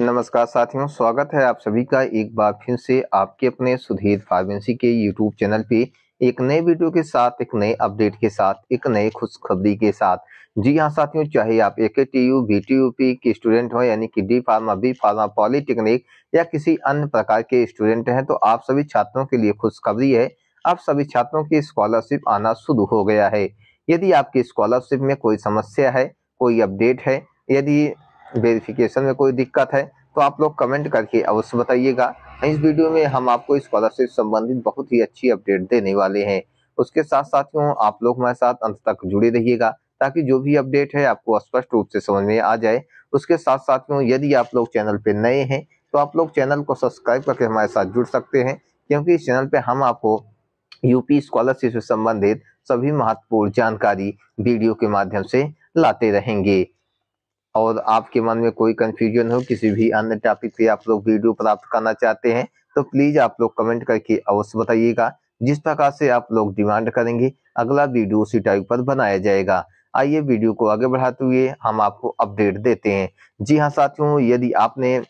नमस्कार साथियों स्वागत है आप सभी का एक बार फिर से आपके अपने सुधीर फार्मेसी के यूट्यूब चैनल पे एक नए वीडियो के साथ एक नए अपडेट के साथ एक नए खुशखबरी के साथ जी हाँ साथियों चाहे आप A K T U B T U P के स्टूडेंट हो यानी कि D pharma B pharma polytechnic या किसी अन्य प्रकार के स्टूडेंट हैं तो आप सभी छात्रों के लिए खुशखबरी है आप सभी छात्रों की स्कॉलरशिप आना शुरू हो गया है यदि आपकी स्कॉलरशिप में कोई समस्या है कोई अपडेट है यदि वेरिफिकेशन में कोई दिक्कत है तो आप लोग कमेंट करके अवश्य बताइएगा इस वीडियो में हम आपको स्कॉलरशिप संबंधित बहुत ही अच्छी अपडेट देने वाले हैं उसके साथ साथियों आप लोग हमारे साथ अंत तक जुड़े रहिएगा ताकि जो भी अपडेट है आपको स्पष्ट रूप से समझ में आ जाए उसके साथ साथियों यदि आप लोग चैनल पर नए हैं तो आप लोग चैनल को सब्सक्राइब करके हमारे साथ जुड़ सकते हैं क्योंकि इस चैनल पर हम आपको यूपी स्कॉलरशिप से संबंधित सभी महत्वपूर्ण जानकारी वीडियो के माध्यम से लाते रहेंगे और आपके मन में कोई कंफ्यूजन हो किसी भी अन्य टॉपिक पे आप लोग वीडियो प्राप्त करना चाहते हैं तो प्लीज आप लोग कमेंट करके अवश्य बताइएगा जिस प्रकार से आप लोग डिमांड करेंगे अगला वीडियो उसी टाइप पर बनाया जाएगा आइए वीडियो को आगे बढ़ाते हुए हम आपको अपडेट देते हैं जी हाँ साथियों यदि आपने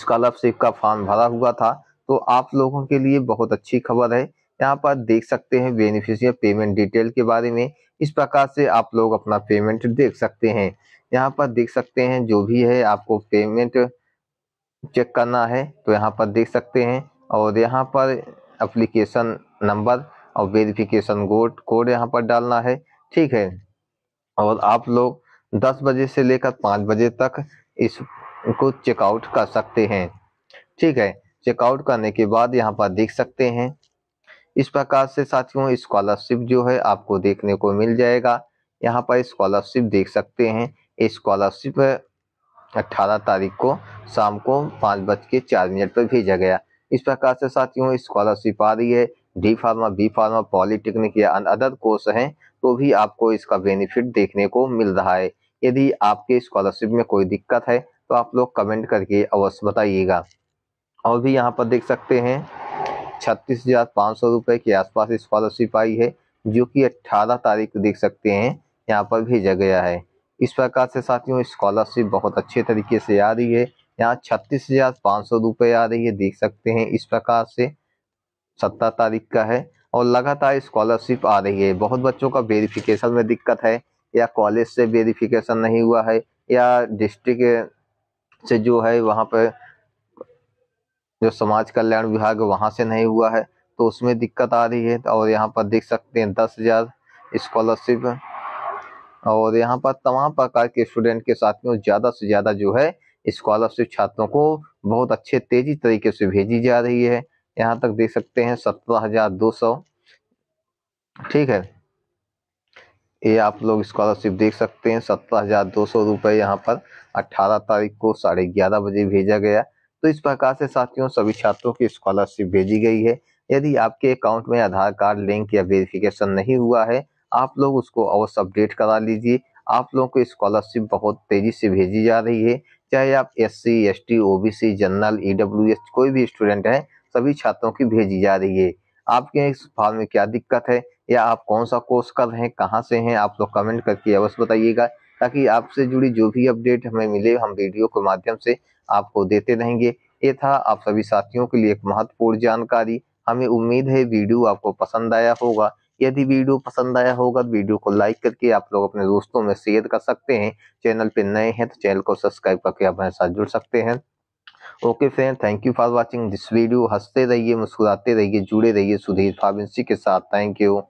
स्कॉलरशिप का फॉर्म भरा हुआ था तो आप लोगों के लिए बहुत अच्छी खबर है यहाँ पर देख सकते हैं बेनिफिशियर पेमेंट डिटेल के बारे में इस प्रकार से आप लोग अपना पेमेंट देख सकते हैं यहाँ पर देख सकते हैं जो भी है आपको पेमेंट चेक करना है तो यहाँ पर देख सकते हैं और यहाँ पर अप्लीकेशन नंबर और वेरिफिकेशन कोड कोड यहाँ पर डालना है ठीक है और आप लोग 10 बजे से लेकर 5 बजे तक इसको चेकआउट कर सकते हैं ठीक है चेकआउट करने के बाद यहाँ पर देख सकते हैं इस प्रकार से साथियों स्कॉलरशिप जो है आपको देखने को मिल जाएगा यहाँ पर स्कॉलरशिप देख सकते हैं स्कॉलरशिप अट्ठारह तारीख को शाम को पाँच बज के चार मिनट पर भेजा गया इस प्रकार से साथियों स्कॉलरशिप आ रही है D pharma B pharma polytechnic या अदर कोर्स हैं तो भी आपको इसका बेनिफिट देखने को मिल रहा है यदि आपके स्कॉलरशिप में कोई दिक्कत है तो आप लोग कमेंट करके अवश्य बताइएगा और भी यहाँ पर देख सकते हैं छत्तीस हजार पाँच सौ रुपए के आसपास स्कॉलरशिप आई है जो कि 18 तारीख को देख सकते हैं यहाँ पर भेजा गया है इस प्रकार से साथियों स्कॉलरशिप बहुत अच्छे तरीके से आ रही है यहाँ छत्तीस हजार पाँच सौ रुपये आ रही है देख सकते हैं इस प्रकार से सत्रह तारीख का है और लगातार स्कॉलरशिप आ रही है बहुत बच्चों का वेरिफिकेशन में दिक्कत है या कॉलेज से वेरिफिकेशन नहीं हुआ है या डिस्ट्रिक्ट से जो है वहाँ पर जो समाज कल्याण विभाग वहाँ से नहीं हुआ है तो उसमें दिक्कत आ रही है और यहाँ पर देख सकते हैं दस हज़ार स्कॉलरशिप और यहाँ पर तमाम प्रकार के स्टूडेंट के साथ में ज़्यादा से ज़्यादा जो है स्कॉलरशिप छात्रों को बहुत अच्छे तेजी तरीके से भेजी जा रही है यहाँ तक देख सकते हैं सत्रह हजार दो सौ ठीक है ये आप लोग स्कॉलरशिप देख सकते हैं सत्रह हजार दो सौ रुपये यहाँ पर अट्ठारह तारीख को साढ़े ग्यारह बजे भेजा गया तो इस प्रकार से साथियों सभी छात्रों की स्कॉलरशिप भेजी गई है यदि आपके अकाउंट में आधार कार्ड लिंक या वेरिफिकेशन नहीं हुआ है आप लोग उसको अवश्य अपडेट करा लीजिए आप लोगों को स्कॉलरशिप बहुत तेजी से भेजी जा रही है चाहे आप S C S T O B C general E W S कोई भी स्टूडेंट है सभी छात्रों की भेजी जा रही है आपके इस फॉर्म में क्या दिक्कत है या आप कौन सा कोर्स कर रहे हैं कहाँ से हैं आप लोग कमेंट करके अवश्य बताइएगा ताकि आपसे जुड़ी जो भी अपडेट हमें मिले हम वीडियो के माध्यम से आपको देते रहेंगे ये था आप सभी साथियों के लिए एक महत्वपूर्ण जानकारी हमें उम्मीद है वीडियो आपको पसंद आया होगा यदि वीडियो पसंद आया होगा तो वीडियो को लाइक करके आप लोग अपने दोस्तों में शेयर कर सकते हैं चैनल पे नए हैं तो चैनल को सब्सक्राइब करके आप हमारे साथ जुड़ सकते हैं okay friend thank you for watching this video हंसते रहिए मुस्कुराते रहिए जुड़े रहिए सुधीर फाविंसी के साथ थैंक यू